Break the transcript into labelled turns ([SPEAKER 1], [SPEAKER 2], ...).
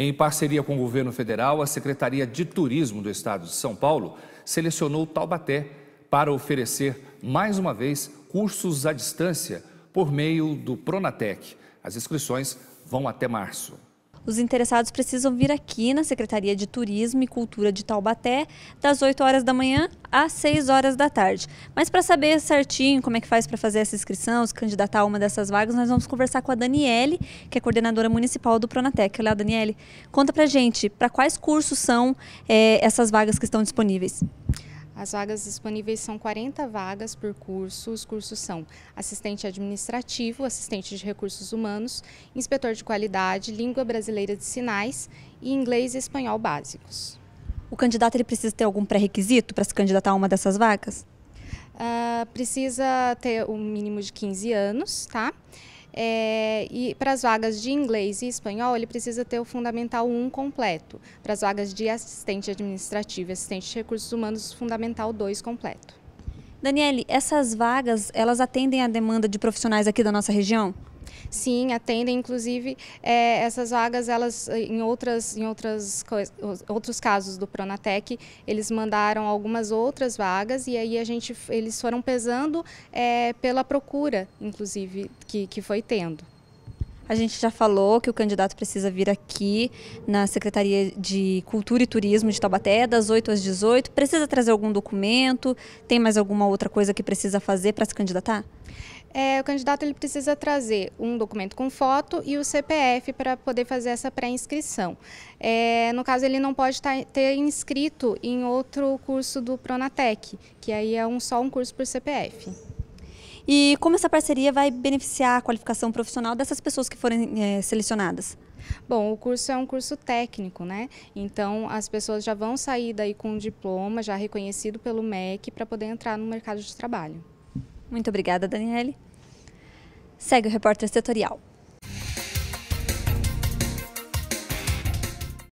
[SPEAKER 1] Em parceria com o governo federal, a Secretaria de Turismo do Estado de São Paulo selecionou Taubaté para oferecer, mais uma vez, cursos à distância por meio do Pronatec. As inscrições vão até março.
[SPEAKER 2] Os interessados precisam vir aqui na Secretaria de Turismo e Cultura de Taubaté, das 8 horas da manhã às 6 horas da tarde. Mas para saber certinho como é que faz para fazer essa inscrição, se candidatar a uma dessas vagas, nós vamos conversar com a Daniele, que é coordenadora municipal do Pronatec. Olha, Daniele. Conta para gente, para quais cursos são é, essas vagas que estão disponíveis?
[SPEAKER 3] As vagas disponíveis são 40 vagas por curso. Os cursos são assistente administrativo, assistente de recursos humanos, inspetor de qualidade, língua brasileira de sinais e inglês e espanhol básicos.
[SPEAKER 2] O candidato ele precisa ter algum pré-requisito para se candidatar a uma dessas vagas?
[SPEAKER 3] Uh, precisa ter um mínimo de 15 anos, tá? É, e para as vagas de inglês e espanhol, ele precisa ter o Fundamental 1 completo. Para as vagas de assistente administrativo e assistente de recursos humanos, Fundamental 2 completo.
[SPEAKER 2] Daniele, essas vagas, elas atendem à demanda de profissionais aqui da nossa região?
[SPEAKER 3] Sim, atendem, inclusive é, essas
[SPEAKER 2] vagas elas em outras em outras
[SPEAKER 3] outros casos do Pronatec eles mandaram algumas outras vagas e aí a gente eles foram pesando é, pela procura, inclusive que que foi
[SPEAKER 2] tendo. A gente já falou que o candidato precisa vir aqui na Secretaria de Cultura e Turismo de Taubaté, das 8 às 18. Precisa trazer algum documento? Tem mais alguma outra coisa que precisa fazer para se candidatar?
[SPEAKER 3] É, o candidato ele precisa trazer um documento com foto e o CPF para poder fazer essa pré-inscrição. É, no caso, ele não pode tá, ter inscrito em outro curso do Pronatec, que aí
[SPEAKER 2] é um, só um curso por CPF e como essa parceria vai beneficiar a qualificação profissional dessas pessoas que forem é, selecionadas? Bom, o curso é um curso técnico, né?
[SPEAKER 3] Então as pessoas já vão sair daí com um diploma já reconhecido pelo MEC para poder
[SPEAKER 2] entrar no mercado de trabalho. Muito obrigada, Daniele. Segue o repórter setorial.